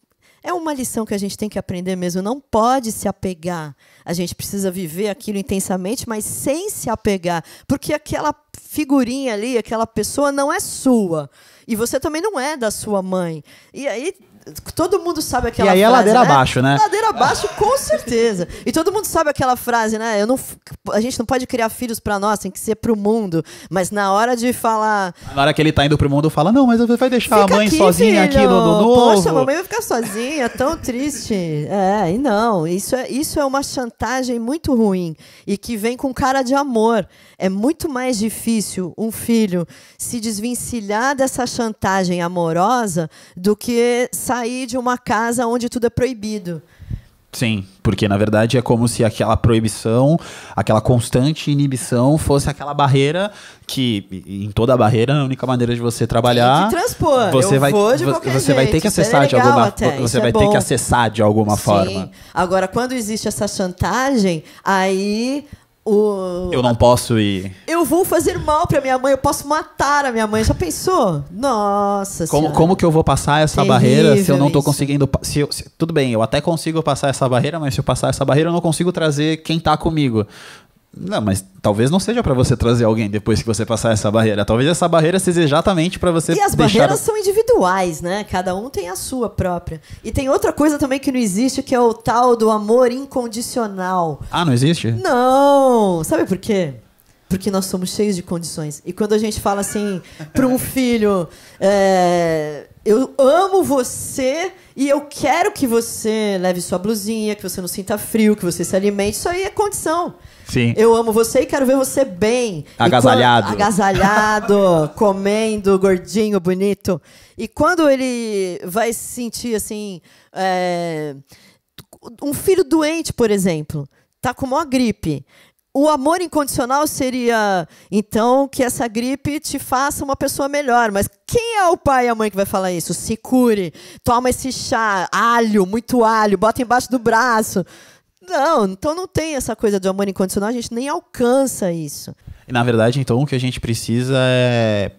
é uma lição que a gente tem que aprender mesmo. Não pode se apegar. A gente precisa viver aquilo intensamente, mas sem se apegar. Porque aquela figurinha ali, aquela pessoa não é sua. E você também não é da sua mãe. E aí que todo mundo sabe aquela frase. E aí é frase, é ladeira né? abaixo, né? Ladeira abaixo, com certeza. E todo mundo sabe aquela frase, né? Eu não, a gente não pode criar filhos para nós, tem que ser pro mundo. Mas na hora de falar. Na hora que ele tá indo pro mundo, fala: Não, mas você vai deixar Fica a mãe aqui, sozinha filho. aqui no, no novo. Poxa, a mamãe vai ficar sozinha, tão triste. É, e não. Isso é, isso é uma chantagem muito ruim e que vem com cara de amor. É muito mais difícil um filho se desvencilhar dessa chantagem amorosa do que sair de uma casa onde tudo é proibido. Sim, porque na verdade é como se aquela proibição, aquela constante inibição fosse aquela barreira que em toda barreira a única maneira de você trabalhar, Tem transpor. Você Eu vai você jeito. vai ter que é acessar é de alguma até. você Isso é vai é ter que acessar de alguma Sim. forma. Agora quando existe essa chantagem, aí o... Eu não posso ir. Eu vou fazer mal pra minha mãe, eu posso matar a minha mãe. Já pensou? Nossa como, senhora. como que eu vou passar essa Terrível barreira se eu não tô isso. conseguindo. Se, eu, se tudo bem, eu até consigo passar essa barreira, mas se eu passar essa barreira, eu não consigo trazer quem tá comigo. Não, mas talvez não seja para você trazer alguém depois que você passar essa barreira. Talvez essa barreira seja exatamente para você. E as deixar... barreiras são individuais né? Cada um tem a sua própria. E tem outra coisa também que não existe, que é o tal do amor incondicional. Ah, não existe? Não! Sabe por quê? Porque nós somos cheios de condições. E quando a gente fala assim para um filho, é, eu amo você e eu quero que você leve sua blusinha, que você não sinta frio, que você se alimente, isso aí é condição. Sim. Eu amo você e quero ver você bem. Agasalhado. Quando, agasalhado, comendo, gordinho, bonito. E quando ele vai se sentir assim. É, um filho doente, por exemplo, tá com uma gripe. O amor incondicional seria, então, que essa gripe te faça uma pessoa melhor. Mas quem é o pai e a mãe que vai falar isso? Se cure, toma esse chá, alho, muito alho, bota embaixo do braço. Não, então não tem essa coisa do amor incondicional, a gente nem alcança isso. Na verdade, então, o que a gente precisa é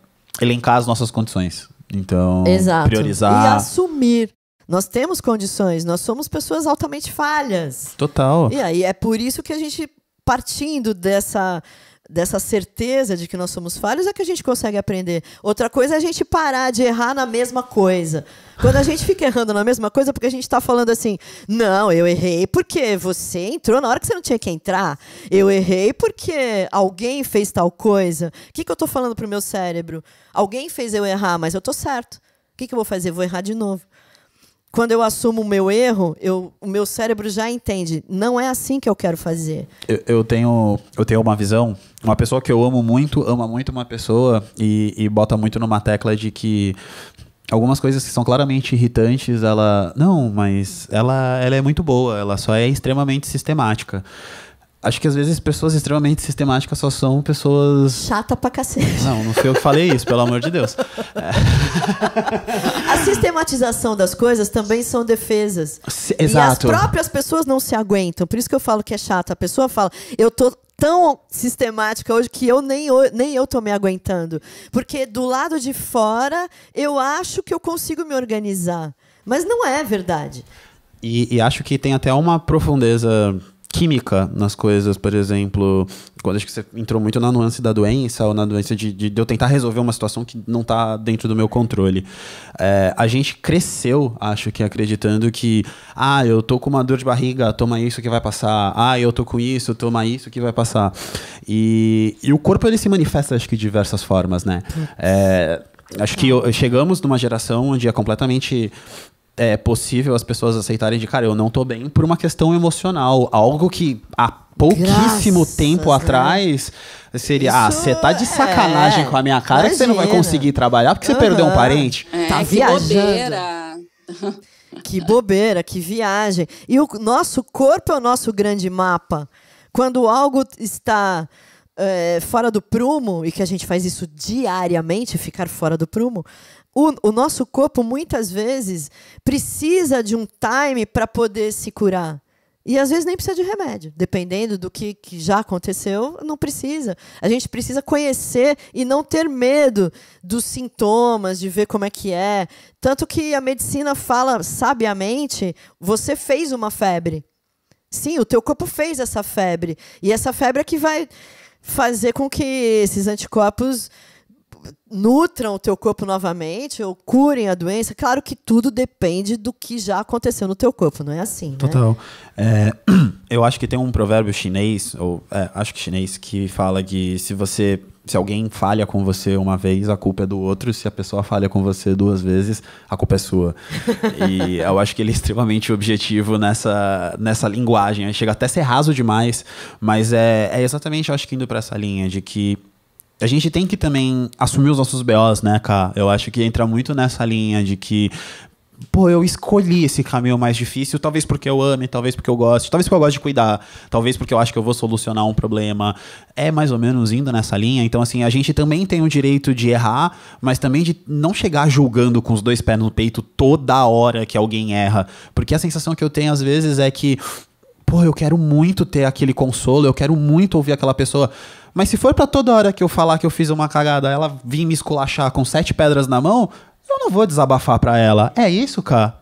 elencar as nossas condições. Então, Exato. priorizar. E assumir. Nós temos condições, nós somos pessoas altamente falhas. Total. E aí é por isso que a gente, partindo dessa dessa certeza de que nós somos falhos é que a gente consegue aprender. Outra coisa é a gente parar de errar na mesma coisa. Quando a gente fica errando na mesma coisa, é porque a gente está falando assim, não, eu errei porque você entrou na hora que você não tinha que entrar. Eu errei porque alguém fez tal coisa. O que, que eu estou falando para o meu cérebro? Alguém fez eu errar, mas eu estou certo. O que, que eu vou fazer? Vou errar de novo quando eu assumo o meu erro, eu, o meu cérebro já entende. Não é assim que eu quero fazer. Eu, eu, tenho, eu tenho uma visão. Uma pessoa que eu amo muito, ama muito uma pessoa e, e bota muito numa tecla de que algumas coisas que são claramente irritantes, ela. Não, mas ela, ela é muito boa, ela só é extremamente sistemática acho que às vezes pessoas extremamente sistemáticas só são pessoas. Chata pra cacete. Não, não sei eu que falei isso, pelo amor de Deus. É. A sistematização das coisas também são defesas. Se, exato. E as próprias pessoas não se aguentam. Por isso que eu falo que é chata. A pessoa fala, eu tô tão sistemática hoje que eu nem, nem eu tô me aguentando. Porque do lado de fora, eu acho que eu consigo me organizar. Mas não é verdade. E, e acho que tem até uma profundeza química nas coisas, por exemplo, quando acho que você entrou muito na nuance da doença ou na doença de, de, de eu tentar resolver uma situação que não está dentro do meu controle. É, a gente cresceu, acho que, acreditando que, ah, eu tô com uma dor de barriga, toma isso que vai passar. Ah, eu tô com isso, toma isso que vai passar. E, e o corpo, ele se manifesta, acho que, de diversas formas, né? É, acho que eu, chegamos numa geração onde é completamente é possível as pessoas aceitarem de cara, eu não tô bem por uma questão emocional. Algo que há pouquíssimo Graças tempo atrás seria, ah, Isso ah, você tá de é sacanagem é, com a minha cara imagina. que você não vai conseguir trabalhar porque uhum. você perdeu um parente. É, tá viajando. Bobeira. que bobeira, que viagem. E o nosso corpo é o nosso grande mapa. Quando algo está é, fora do prumo, e que a gente faz isso diariamente, ficar fora do prumo, o, o nosso corpo, muitas vezes, precisa de um time para poder se curar. E às vezes nem precisa de remédio, dependendo do que, que, já aconteceu, não precisa. A gente precisa conhecer e não ter medo dos sintomas, de ver como é que é. Tanto que a medicina fala sabiamente: você fez uma febre. Sim, o teu corpo fez essa febre. E essa febre é que vai fazer com que esses anticorpos nutram o teu corpo novamente ou curem a doença. Claro que tudo depende do que já aconteceu no teu corpo, não é assim? Né? Total. Né? É, eu acho que tem um provérbio chinês, ou é, acho que chinês, que fala que se você. Se alguém falha com você uma vez, a culpa é do outro. Se a pessoa falha com você duas vezes, a culpa é sua. e eu acho que ele é extremamente objetivo nessa, nessa linguagem. Chega até a ser raso demais, mas é, é exatamente, eu acho que indo para essa linha de que a gente tem que também assumir os nossos BOs, né, cara? Eu acho que entra muito nessa linha de que. Pô, eu escolhi esse caminho mais difícil, talvez porque eu ame, talvez porque eu gosto, talvez porque eu gosto de cuidar, talvez porque eu acho que eu vou solucionar um problema. É mais ou menos indo nessa linha. Então, assim, a gente também tem o direito de errar, mas também de não chegar julgando com os dois pés no peito toda hora que alguém erra. Porque a sensação que eu tenho às vezes é que, pô, eu quero muito ter aquele consolo, eu quero muito ouvir aquela pessoa. Mas se for para toda hora que eu falar que eu fiz uma cagada, ela vir me esculachar com sete pedras na mão, eu não vou desabafar para ela. É isso, cara?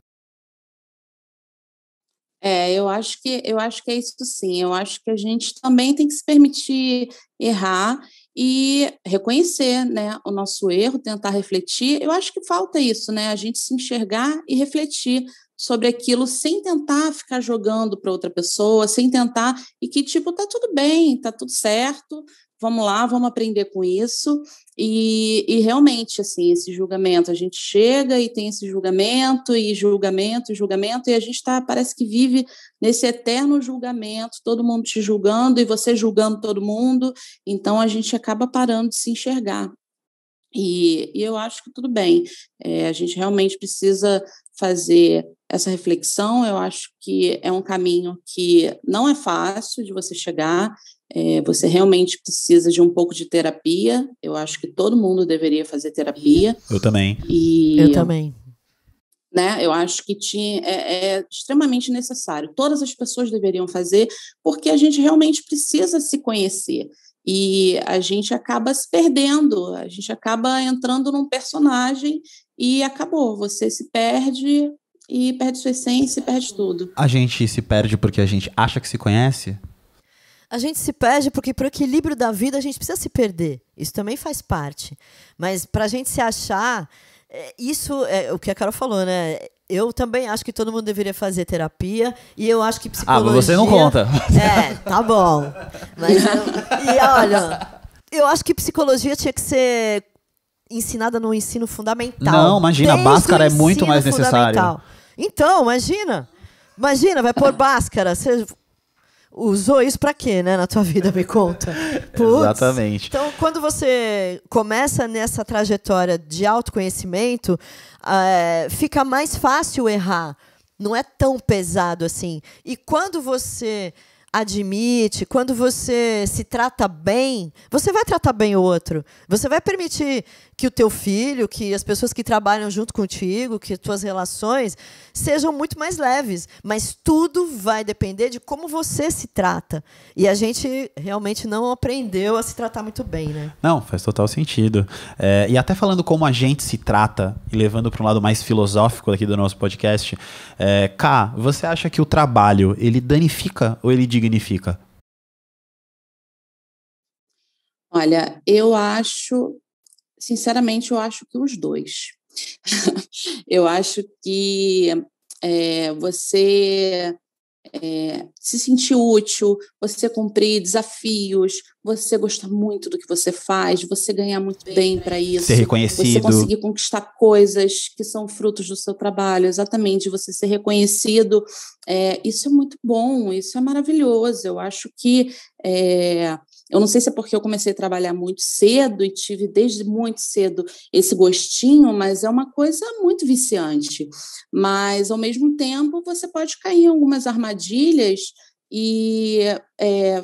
É, eu acho que eu acho que é isso sim. Eu acho que a gente também tem que se permitir errar e reconhecer, né, o nosso erro, tentar refletir. Eu acho que falta isso, né? A gente se enxergar e refletir sobre aquilo sem tentar ficar jogando para outra pessoa, sem tentar e que tipo tá tudo bem, tá tudo certo, vamos lá, vamos aprender com isso. E, e, realmente, assim, esse julgamento, a gente chega e tem esse julgamento, e julgamento, e julgamento, e a gente tá, parece que vive nesse eterno julgamento, todo mundo te julgando e você julgando todo mundo, então a gente acaba parando de se enxergar. E, e, eu acho que tudo bem, é, a gente realmente precisa fazer essa reflexão. Eu acho que é um caminho que não é fácil de você chegar, é, você realmente precisa de um pouco de terapia. Eu acho que todo mundo deveria fazer terapia. Eu também. E, eu também. Né, eu acho que tinha, é, é extremamente necessário. Todas as pessoas deveriam fazer, porque a gente realmente precisa se conhecer. E a gente acaba se perdendo, a gente acaba entrando num personagem e acabou. Você se perde e perde sua essência e perde tudo. A gente se perde porque a gente acha que se conhece? A gente se perde porque, para o equilíbrio da vida, a gente precisa se perder. Isso também faz parte. Mas para a gente se achar, é, isso é o que a Carol falou, né? Eu também acho que todo mundo deveria fazer terapia e eu acho que psicologia. Ah, você não conta. É, tá bom. Mas eu, e olha, eu acho que psicologia tinha que ser ensinada no ensino fundamental. Não, imagina, Báscara é muito mais necessário. Então, imagina. Imagina, vai pôr Báscara. Você usou isso para quê, né, na tua vida, me conta. Exatamente. Então, quando você começa nessa trajetória de autoconhecimento, é, fica mais fácil errar. Não é tão pesado assim. E quando você admite, quando você se trata bem, você vai tratar bem o outro. Você vai permitir que o teu filho, que as pessoas que trabalham junto contigo, que tuas relações sejam muito mais leves, mas tudo vai depender de como você se trata. E a gente realmente não aprendeu a se tratar muito bem, né? Não, faz total sentido. É, e até falando como a gente se trata e levando para um lado mais filosófico aqui do nosso podcast, é, K, você acha que o trabalho ele danifica ou ele significa? Olha, eu acho, sinceramente, eu acho que os dois. eu acho que é, você é, se sentir útil, você cumprir desafios, você gostar muito do que você faz, você ganhar muito bem para isso, ser reconhecido, você conseguir conquistar coisas que são frutos do seu trabalho, exatamente, você ser reconhecido, é, isso é muito bom, isso é maravilhoso. Eu acho que é, eu não sei se é porque eu comecei a trabalhar muito cedo e tive desde muito cedo esse gostinho, mas é uma coisa muito viciante. Mas ao mesmo tempo você pode cair em algumas armadilhas e é,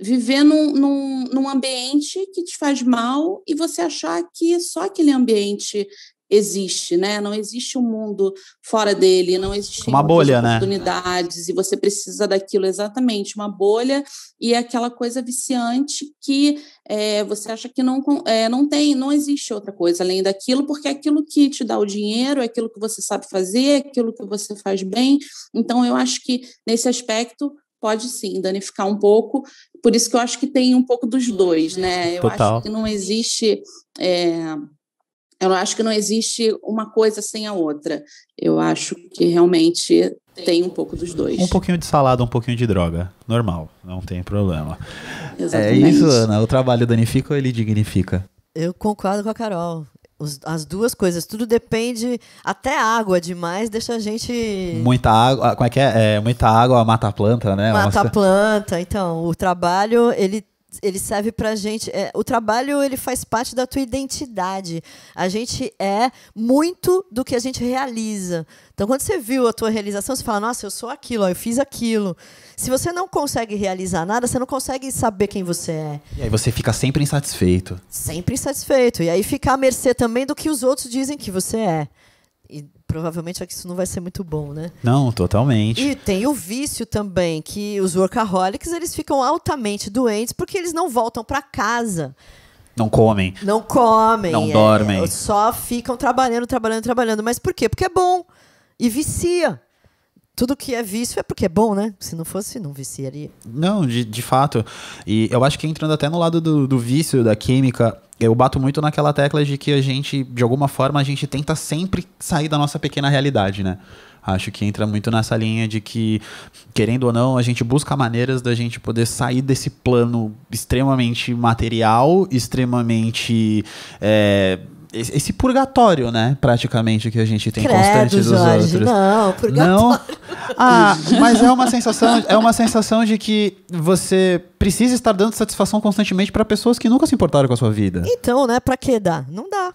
viver num, num, num ambiente que te faz mal e você achar que só aquele ambiente existe, né? Não existe um mundo fora dele, não existe uma bolha, né? oportunidades né? e você precisa daquilo exatamente, uma bolha e é aquela coisa viciante que é, você acha que não, é, não tem, não existe outra coisa além daquilo, porque é aquilo que te dá o dinheiro, é aquilo que você sabe fazer, é aquilo que você faz bem. Então eu acho que nesse aspecto pode sim danificar um pouco. Por isso que eu acho que tem um pouco dos dois, né? Eu Total. acho que não existe. É, eu acho que não existe uma coisa sem a outra. Eu acho que realmente tem um pouco dos dois. Um pouquinho de salada, um pouquinho de droga. Normal, não tem problema. Exatamente. É isso, Ana. O trabalho danifica ou ele dignifica? Eu concordo com a Carol as duas coisas, tudo depende. Até água demais deixa a gente. Muita água. Ah, como é que é? é muita água mata a planta, né? Mata a planta. Então, o trabalho, ele ele serve para gente. É, o trabalho ele faz parte da tua identidade. A gente é muito do que a gente realiza. Então, quando você viu a tua realização, você fala: Nossa, eu sou aquilo, ó, eu fiz aquilo. Se você não consegue realizar nada, você não consegue saber quem você é. E aí você fica sempre insatisfeito. Sempre insatisfeito. E aí fica à mercê também do que os outros dizem que você é. E provavelmente é que isso não vai ser muito bom, né? Não, totalmente. E tem o vício também, que os workaholics, eles ficam altamente doentes porque eles não voltam para casa. Não comem. Não comem. Não é, dormem. Só ficam trabalhando, trabalhando, trabalhando. Mas por quê? Porque é bom. E vicia. Tudo que é vício é porque é bom, né? Se não fosse, não viciaria. Não, de, de fato. E eu acho que entrando até no lado do, do vício, da química, eu bato muito naquela tecla de que a gente, de alguma forma, a gente tenta sempre sair da nossa pequena realidade, né? Acho que entra muito nessa linha de que, querendo ou não, a gente busca maneiras da gente poder sair desse plano extremamente material, extremamente. É esse, purgatório, né? Praticamente que a gente tem Credo, constante dos Jorge, outros. Não, purgatório. Não. Ah, mas é uma sensação, é uma sensação de que você precisa estar dando satisfação constantemente para pessoas que nunca se importaram com a sua vida. Então, né? Para que dar? Não dá.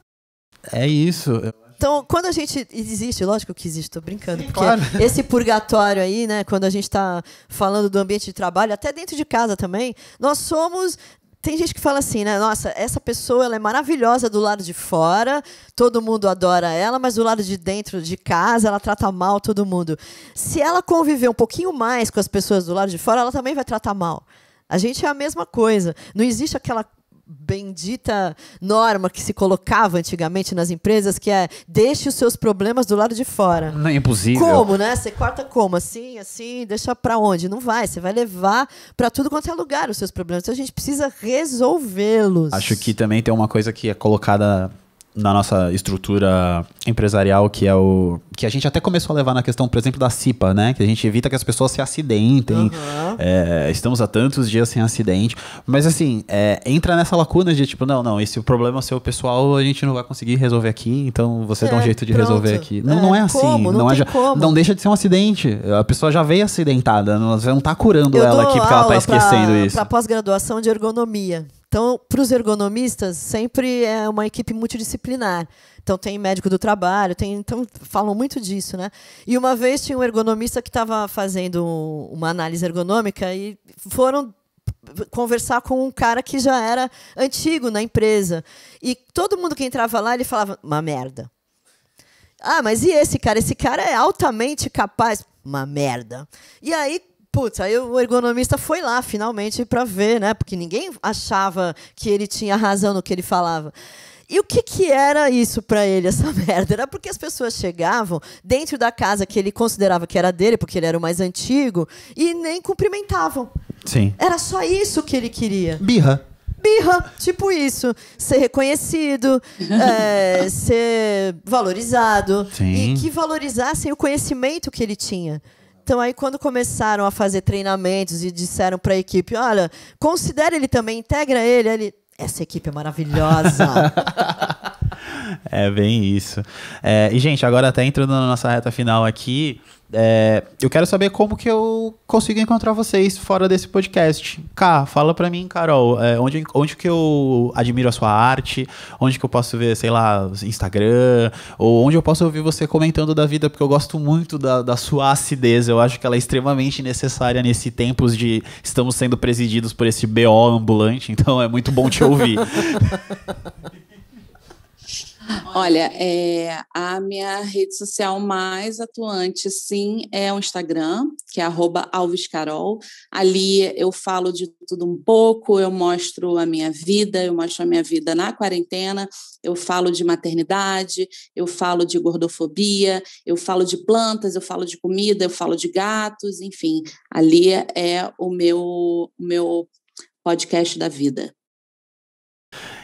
É isso. Então, quando a gente existe, lógico que existe, tô brincando, Sim, porque claro. esse purgatório aí, né, quando a gente está falando do ambiente de trabalho, até dentro de casa também, nós somos tem gente que fala assim, né? Nossa, essa pessoa ela é maravilhosa do lado de fora, todo mundo adora ela, mas do lado de dentro de casa ela trata mal todo mundo. Se ela conviver um pouquinho mais com as pessoas do lado de fora, ela também vai tratar mal. A gente é a mesma coisa. Não existe aquela bendita norma que se colocava antigamente nas empresas, que é deixe os seus problemas do lado de fora. Não é impossível. Como, né? Você corta como? Assim, assim, deixa para onde? Não vai, você vai levar para tudo quanto é lugar os seus problemas. Então a gente precisa resolvê-los. Acho que também tem uma coisa que é colocada na nossa estrutura empresarial, que é o. que a gente até começou a levar na questão, por exemplo, da CIPA, né? Que a gente evita que as pessoas se acidentem. Uhum. É, estamos há tantos dias sem acidente. Mas assim, é, entra nessa lacuna de tipo, não, não, esse é problema seu pessoal a gente não vai conseguir resolver aqui, então você é, dá um é, jeito de pronto. resolver aqui. Não, é, não é assim. Como? Não, não, é, como. não deixa de ser um acidente. A pessoa já veio acidentada, não, você não tá curando Eu ela aqui porque ela tá esquecendo pra, isso. Pra pós-graduação de ergonomia. Então, para os ergonomistas, sempre é uma equipe multidisciplinar. Então, tem médico do trabalho, tem, então falam muito disso. Né? E uma vez tinha um ergonomista que estava fazendo uma análise ergonômica e foram conversar com um cara que já era antigo na empresa. E todo mundo que entrava lá, ele falava, uma merda. Ah, mas e esse cara? Esse cara é altamente capaz. Uma merda. E aí, Putz, aí o ergonomista foi lá finalmente para ver, né? Porque ninguém achava que ele tinha razão no que ele falava. E o que, que era isso para ele, essa merda? Era porque as pessoas chegavam dentro da casa que ele considerava que era dele, porque ele era o mais antigo, e nem cumprimentavam. Sim. Era só isso que ele queria. Birra. Birra, tipo isso. Ser reconhecido, é, ser valorizado. Sim. E que valorizassem o conhecimento que ele tinha. Então aí quando começaram a fazer treinamentos e disseram para a equipe, olha, considere ele também, integra ele, ele essa equipe é maravilhosa. É bem isso. É, e, gente, agora até entrando na nossa reta final aqui, é, eu quero saber como que eu consigo encontrar vocês fora desse podcast. Cá, fala pra mim, Carol, é, onde, onde que eu admiro a sua arte, onde que eu posso ver, sei lá, Instagram, ou onde eu posso ouvir você comentando da vida, porque eu gosto muito da, da sua acidez, eu acho que ela é extremamente necessária nesse tempos de estamos sendo presididos por esse BO ambulante, então é muito bom te ouvir. Olha, é, a minha rede social mais atuante, sim, é o Instagram, que é alvescarol. Ali eu falo de tudo um pouco, eu mostro a minha vida, eu mostro a minha vida na quarentena, eu falo de maternidade, eu falo de gordofobia, eu falo de plantas, eu falo de comida, eu falo de gatos, enfim. Ali é o meu, o meu podcast da vida.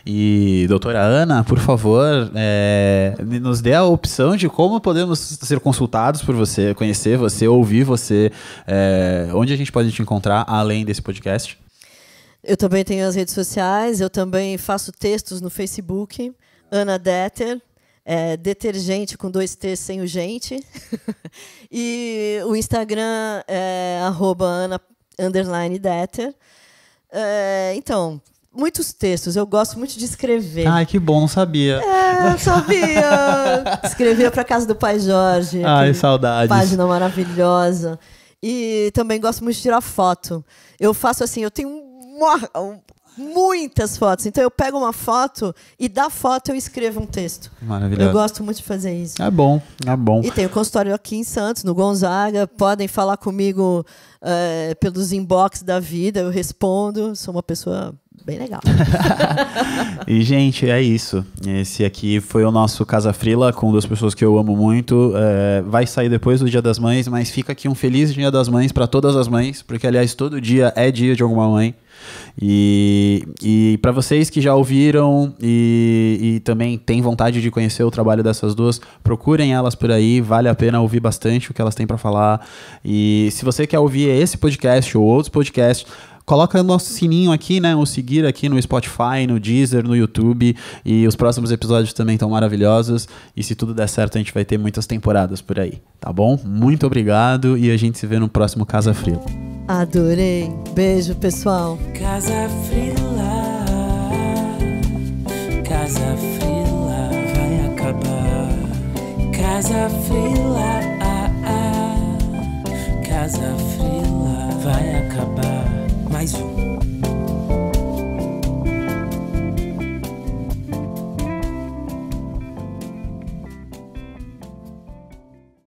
E, doutora Ana, por favor, é, nos dê a opção de como podemos ser consultados por você, conhecer você, ouvir você. É, onde a gente pode te encontrar além desse podcast? Eu também tenho as redes sociais, eu também faço textos no Facebook, Ana Deter, é, detergente com dois T sem o gente. e o Instagram é arroba Ana Deter. É, então, muitos textos. Eu gosto muito de escrever. Ai, que bom, sabia. É, sabia. Escrevia para casa do pai Jorge. Ai, saudade Página maravilhosa. E também gosto muito de tirar foto. Eu faço assim, eu tenho muitas fotos. Então eu pego uma foto e da foto eu escrevo um texto. Maravilhoso. Eu gosto muito de fazer isso. É bom, é bom. E tem o consultório aqui em Santos, no Gonzaga. Podem falar comigo é, pelos inbox da vida, eu respondo. Sou uma pessoa bem legal. e, gente, é isso. Esse aqui foi o nosso Casa Frila com duas pessoas que eu amo muito. É, vai sair depois do Dia das Mães, mas fica aqui um feliz Dia das Mães para todas as mães, porque, aliás, todo dia é dia de alguma mãe. E, e para vocês que já ouviram e, e também têm vontade de conhecer o trabalho dessas duas, procurem elas por aí, vale a pena ouvir bastante o que elas têm para falar. E se você quer ouvir esse podcast ou outros podcasts, coloca o nosso sininho aqui, né? O seguir aqui no Spotify, no Deezer, no YouTube. E os próximos episódios também estão maravilhosos. E se tudo der certo, a gente vai ter muitas temporadas por aí, tá bom? Muito obrigado e a gente se vê no próximo Casa Frila. Adorei. Beijo, pessoal. Casa Frila. Casa Frila vai acabar. Casa Frila. Ah, ah. Casa Frila vai acabar mais um.